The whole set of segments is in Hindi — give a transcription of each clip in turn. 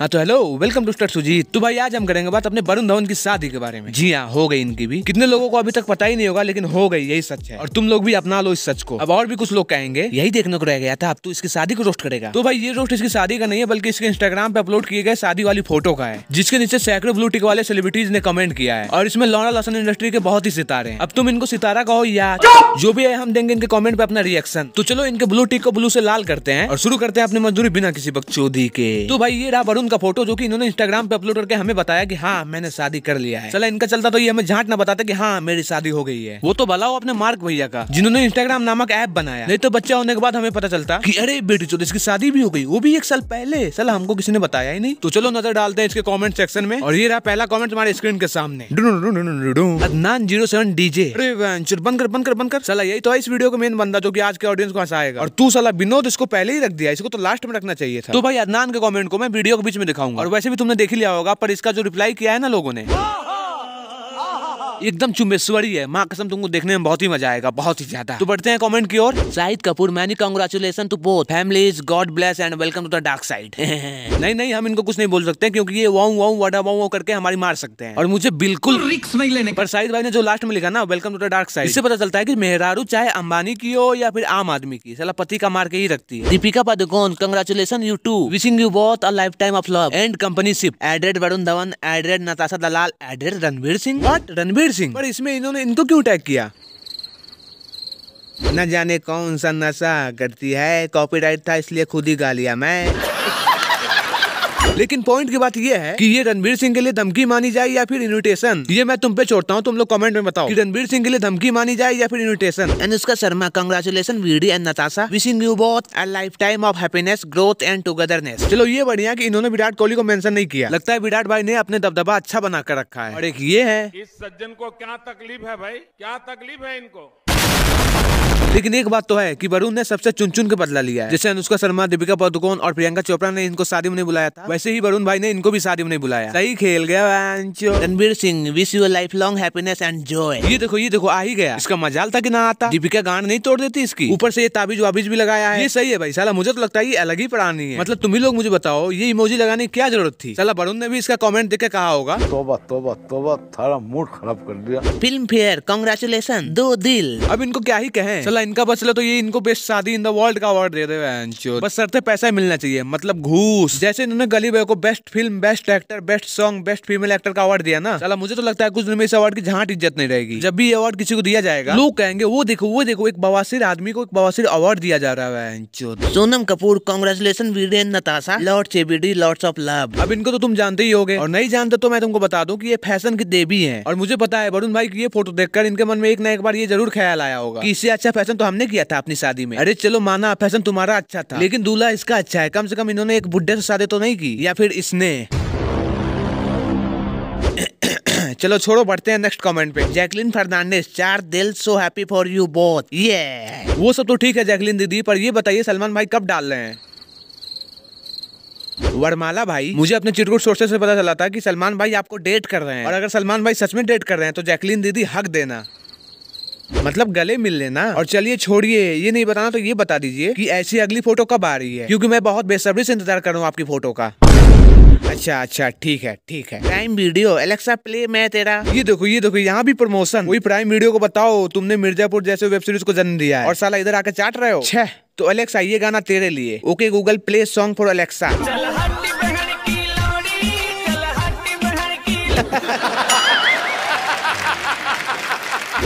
हाँ तो hello welcome to start Sujit तो भाई आज हम करेंगे बात अपने वरुण धवन की शादी के बारे में जी हाँ हो गई इनकी भी कितने लोगों को अभी तक पता ही नहीं होगा लेकिन हो गई यही सच है और तुम लोग भी अपना लो इस सच को अब और भी कुछ लोग कहेंगे यही देखने को रह गया था अब तो इसकी शादी को रोस्ट करेगा तो भाई ये रोस्ट इसकी शादी का नहीं है बल्कि इसके इंस्टाग्राम पे अपलोड किए गए शादी वाली फोटो का है जिसके नीचे सैकड़ों ब्लू टिक वाले सेलिब्रिटीज ने कमेंट किया है और इसमें लॉना लॉसन इंडस्ट्री के बहुत ही सितारे हैं अब तुम इनको सितारा कहो या जो भी है हम देंगे इनके कॉमेंट पे अपना रिएक्शन तो चलो इनके ब्लू टिक को ब्लू से लाल करते हैं और शुरू करते हैं अपनी मजदूरी बिना किसी बकचोदी के तो भाई ये रहा वरुण उनका फोटो जो कि इन्होंने इंस्टाग्राम पे अपलोड करके हमें बताया कि हाँ मैंने शादी कर लिया है चला इनका चलता तो ये हमें झांट ना बताते कि हाँ मेरी शादी हो गई है वो तो भला हो अपने मार्क भैया का जिन्होंने इंस्टाग्राम नामक ऐप बनाया नहीं तो बच्चा होने के बाद हमें पता चलता की अरे बेटी चलो इसकी शादी भी हो गई वो भी एक साल पहले चला हमको किसी ने बताया ही नहीं तो चलो नजर डालते हैं इसके कॉमेंट सेक्शन में और ये रहा पहला कॉमेंट हमारे स्क्रीन के सामने अदनान जीरो सेवन डीजे बंद कर बंद कर बंद कर सला यही तो इस वीडियो का मेन बंदा जो की आज के ऑडियंस को हंसाएगा और तू सला विनोद इसको पहले ही रख दिया इसको तो लास्ट में रखना चाहिए था तो भाई अदनान के कॉमेंट को मैं वीडियो के बीच में दिखाऊंगा और वैसे भी तुमने देख लिया होगा पर इसका जो रिप्लाई किया है ना लोगों ने हाँ। एकदम चुम्बेश्वरी है माँ कसम तुमको देखने में बहुत ही मजा आएगा बहुत ही ज्यादा तो बढ़ते हैं कमेंट की ओर Shahid Kapoor many congratulation to both families God bless and welcome to the dark side नहीं नहीं हम इनको कुछ नहीं बोल सकते क्योंकि ये वो वाऊ वो वो करके हमारी मार सकते हैं और मुझे बिल्कुल रिक्स तो नहीं लेने पर शाहिद भाई ने जो लास्ट में लिखा ना welcome to the dark side इससे पता चलता है की मेहरारू चाहे अंबानी की हो या फिर आम आदमी की सला पति का मार के ही रखती है Deepika Padukone congratulation you to wishing you both a lifetime of love and company ship एड्रेड वरुण धवन एड्रेड नताशा दलाल एड्रेड रणवीर सिंह बट रणवीर रणवीर सिंह पर इसमें इन्होंने इनको क्यों अटैक किया न जाने कौन सा नशा करती है कॉपीराइट था इसलिए खुद ही गा लिया मैं लेकिन पॉइंट की बात यह है कि ये रणवीर सिंह के लिए धमकी मानी जाए या फिर इन्विटेशन ये मैं तुम पे छोड़ता हूँ तुम लोग कमेंट में बताओ कि रणवीर सिंह के लिए धमकी मानी जाए या फिर invitation Anushka Sharma congratulation video and Natasha wishing you both a lifetime of happiness growth and togetherness चलो ये बढ़िया की इन्होंने विराट कोहली को मेंशन नहीं किया लगता है विराट भाई ने अपने दबदबा अच्छा बना कर रखा है और एक ये है इस सज्जन को क्या तकलीफ है भाई क्या तकलीफ है इनको लेकिन एक बात तो है कि वरुण ने सबसे चुन चुन के बदला लिया है जैसे अनुष्का शर्मा दीपिका पदुकोन और प्रियंका चोपड़ा ने इनको शादी में नहीं बुलाया था वैसे ही वरुण भाई ने इनको भी शादी में नहीं बुलाया सही खेल गया Ranbir Singh wish your life long happiness and joy ये देखो ये देखो आ ही गया इसका मजाल था कि ना आता दीपिका गांड नहीं तोड़ देती इसकी ऊपर से ये ताबीज वाबीज भी लगाया है ये सही है भाई साला मुझे तो लगता है ये अलग ही पढ़ानी है मतलब तुम ही लोग मुझे बताओ ये इमोजी लगाने की क्या जरूरत थी साला वरुण ने भी इसका कॉमेंट देख के कहा होगा तोबा तोबा तोबा मूड खराब कर दिया फिल्म फेयर कॉन्ग्रेचुलेसन दो दिल अब इनको क्या ही कहे चला इनका बस तो ये इनको बेस्ट शादी इन द वर्ल्ड का अवार्ड दे दे बस सर पैसा मिलना चाहिए मतलब घूस जैसे इन्होंने गली बॉय को best film best actor best song best female actor का अवार्ड दिया ना चला मुझे तो लगता है कुछ दिन में इस अवार्ड की जहाँ इज्जत नहीं रहेगी जब भी अवार्ड किसी को दिया जाएगा लोग कहेंगे वो देखो वो देखो एक बवासीर आदमी को एक बवासीर अवार्ड दिया जा रहा है सोनम कपूर कॉन्ग्रेचुलेसन वीरेन नताशा लॉर्ड चेबीडी लॉर्ड्स ऑफ लव अब इनको तो तुम जानते ही हो और नहीं जानते तो मैं तुमको बता दूं कि ये फैशन की देवी है और मुझे पता है वरुण भाई की ये फोटो देखकर इनके मन में एक ना एक बार ये जरूर ख्याल आया होगा कि इससे अच्छा फैशन तो हमने किया था अपनी शादी में अरे चलो माना फैशन तुम्हारा अच्छा था लेकिन दूल्हा इसका अच्छा है कम से कम इन्होंने एक बुढ़े से शादी तो नहीं की या फिर इसने चलो छोड़ो बढ़ते हैं नेक्स्ट कमेंट पे जैकलिन फर्नांडिस चार दिल so happy for you both ये वो सब तो ठीक है जैकलिन दीदी पर ये बताइए सलमान भाई कब डाल रहे हैं वरमाला भाई मुझे अपने चिटकुट सोर्सेस से पता चला था कि सलमान भाई आपको डेट कर रहे हैं और अगर सलमान भाई सच में डेट कर रहे हैं तो जैकलिन दीदी हक देना मतलब गले मिल लेना और चलिए छोड़िए ये नहीं बताना तो ये बता दीजिए कि ऐसी अगली फोटो कब आ रही है क्योंकि मैं बहुत बेसब्री से इंतजार कर रहा हूँ आपकी फोटो का अच्छा अच्छा ठीक है ठीक है प्राइम वीडियो एलेक्सा प्ले मैं तेरा ये देखो ये देखो यहाँ भी प्रमोशन वही प्राइम वीडियो को बताओ तुमने मिर्जापुर जैसे वेब सीरीज को जन्म दिया है और साला इधर आके चाट रहे हो छह तो एलेक्सा ये गाना तेरे लिए okay Google play song for Alexa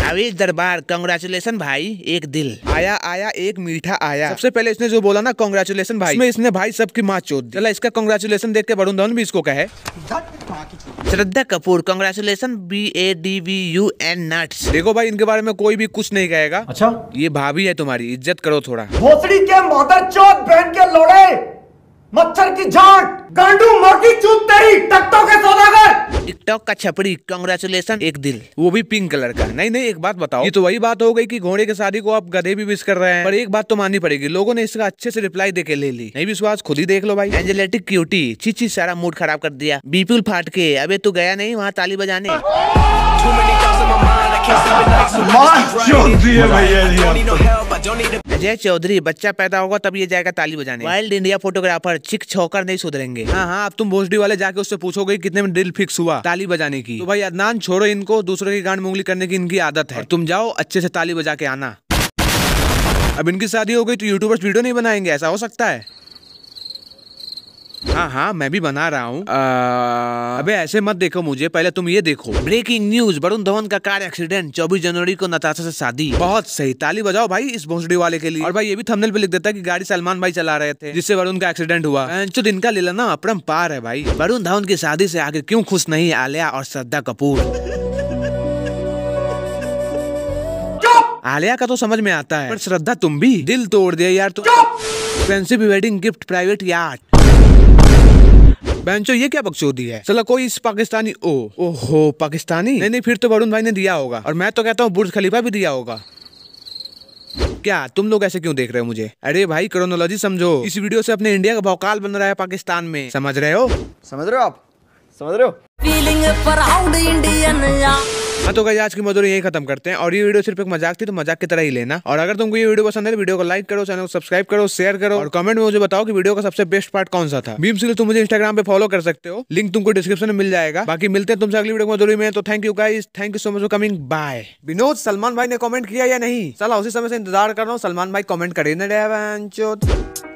अभी दरबार कंग्रेचुलेशन भाई एक दिल आया आया एक मीठा आया सबसे पहले इसने जो बोला ना कंग्रेचुलेशन भाई इसमें इसने भाई सबकी माँ चोद दी चला इसका कंग्रेचुलेशन देख के वरुण धवन भी इसको कहे Shraddha Kapoor congratulation B A D B U N nuts देखो भाई इनके बारे में कोई भी कुछ नहीं कहेगा अच्छा ये भाभी है तुम्हारी इज्जत करो थोड़ा भोसड़ी के मोटर चोट बहन के लोड़े मच्छर की झाट गांडू मोटी चूत तेरी टिकटॉक का छपरी कंग्रेचुलेशन एक दिल वो भी पिंक कलर का नहीं नहीं एक बात बताओ ये तो वही बात हो गई कि घोड़े के शादी को आप गधे भी विश कर रहे हैं पर एक बात तो माननी पड़ेगी लोगों ने इसका अच्छे से रिप्लाई देके ले ली नहीं विश्वास खुद ही देख लो भाई एंजेलेटिक क्यूटी चीची सारा मूड खराब कर दिया बीपुल फाट के अबे तू गया नहीं वहाँ ताली बजाने Too many thoughts my mind, I can't Ajay Chaudhary बच्चा पैदा होगा तब ये जाएगा ताली बजाने वाइल्ड इंडिया फोटोग्राफर चिक छोकर नहीं सुधरेंगे हाँ हाँ अब तुम भोसडी वाले जाके उससे पूछोगे कितने में ड्रिल फिक्स हुआ ताली बजाने की तो भाई अदनान छोड़ो इनको दूसरों की गांड मुंगली करने की इनकी आदत है तुम जाओ अच्छे से ताली बजा के आना अब इनकी शादी हो गई तो यूट्यूबर्स वीडियो नहीं बनाएंगे ऐसा हो सकता है हाँ हाँ मैं भी बना रहा हूँ अबे ऐसे मत देखो मुझे पहले तुम ये देखो ब्रेकिंग न्यूज वरुण धवन का कार एक्सीडेंट 24 जनवरी को नताशा से शादी बहुत सही ताली बजाओ भाई इस भोसड़ी वाले के लिए और भाई ये भी थंबनेल पे लिख देता है कि गाड़ी सलमान भाई चला रहे थे जिससे वरुण का एक्सीडेंट हुआ दिन इनका लेला ना अपरम पार है भाई वरुण धवन की शादी से आगे क्यूँ खुश नहीं आलिया और श्रद्धा कपूर आलिया का तो समझ में आता है पर श्रद्धा तुम भी दिल तोड़ दिया यार तुम expensive wedding gift private yard बेंचो ये क्या बकचोदी है चलो कोई इस पाकिस्तानी ओ ओहो पाकिस्तानी नहीं नहीं फिर तो वरुण भाई ने दिया होगा और मैं तो कहता हूँ बुर्ज खलीफा भी दिया होगा क्या तुम लोग ऐसे क्यों देख रहे हो मुझे अरे भाई क्रोनोलॉजी समझो इस वीडियो से अपने इंडिया का भौकाल बन रहा है पाकिस्तान में समझ रहे हो समझ रहे हो आप समझ रहे हो फीलिंग हाँ तो आज की मजदूरी यही खत्म करते हैं और ये वीडियो सिर्फ एक मजाक थी तो मजाक की तरह ही लेना और अगर तुमको ये वीडियो पसंद है तो वीडियो को लाइक करो चैनल को सब्सक्राइब करो शेयर करो और कमेंट में मुझे बताओ कि वीडियो का सबसे बेस्ट पार्ट कौन सा था भीम तुम मुझे इंस्टाग्राम पे फॉलो कर सकते हो लिंक तुमको डिस्क्रिप्शन में मिल जाएगा बाकी मिलते हैं तुमसे अगली वीडियो मजदूरी में तो thank you guys thank you so much for coming bye Vinod Salman भाई ने कॉमेंट किया या नहीं चला उसी समय से इंतजार कर रहा हूँ सलमान भाई कॉमेंट कर ही